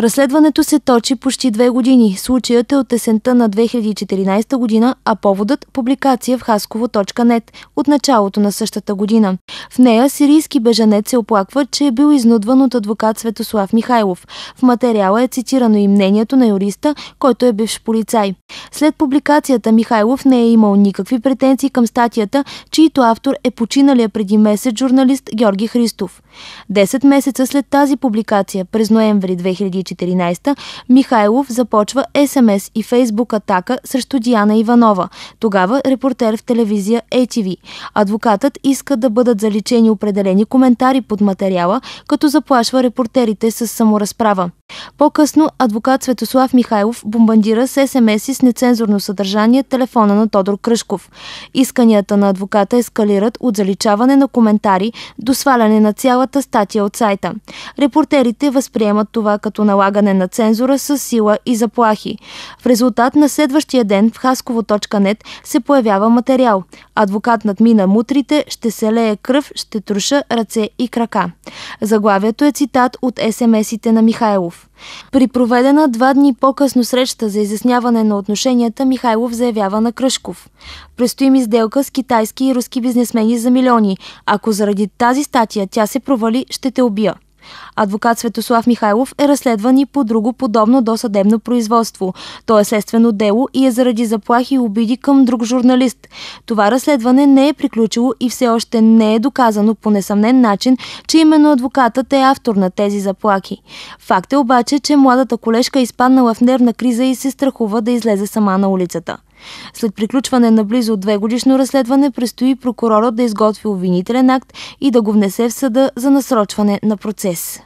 Разследването се точи почти две години. Случаят е от есента на 2014 година, а поводът – публикация в хасково.нет от началото на същата година. В нея сирийски бежанец се оплаква, че е бил изнудван от адвокат Светослав Михайлов. В материала е цитирано и мнението на юриста, който е бивш полицай. След публикацията Михайлов не е имал никакви претенции към статията, чието автор е починалия преди месец журналист Георги Христов. Десет месеца след тази публикация, през ноември 2014 2014 Михайлов започва СМС и Фейсбук атака срещу Диана Иванова, тогава репортер в телевизия ATV. Е Адвокатът иска да бъдат заличени определени коментари под материала, като заплашва репортерите с саморазправа. По-късно адвокат Светослав Михайлов бомбандира с СМС-и с нецензурно съдържание телефона на Тодор Кръшков. Исканията на адвоката ескалират от заличаване на коментари до сваляне на цялата статия от сайта. Репортерите възприемат това като налагане на цензура с сила и заплахи. В резултат на следващия ден в хасково.нет се появява материал. Адвокат надмина мутрите, ще се лее кръв, ще труша ръце и крака. Заглавието е цитат от СМС-ите на Михайлов. При проведена два дни по-късно среща за изясняване на отношенията, Михайлов заявява на Кръшков. Престоим изделка с китайски и руски бизнесмени за милиони. Ако заради тази статия тя се провали, ще те убия. Адвокат Светослав Михайлов е разследван и по друго подобно до съдебно производство. То е следствено дело и е заради заплахи и обиди към друг журналист. Това разследване не е приключило и все още не е доказано по несъмнен начин, че именно адвокатът е автор на тези заплахи. Факт е обаче, че младата колежка е изпаднала в нервна криза и се страхува да излезе сама на улицата. След приключване на близо две годишно разследване предстои прокурорът да изготви обвинителен акт и да го внесе в съда за насрочване на процес.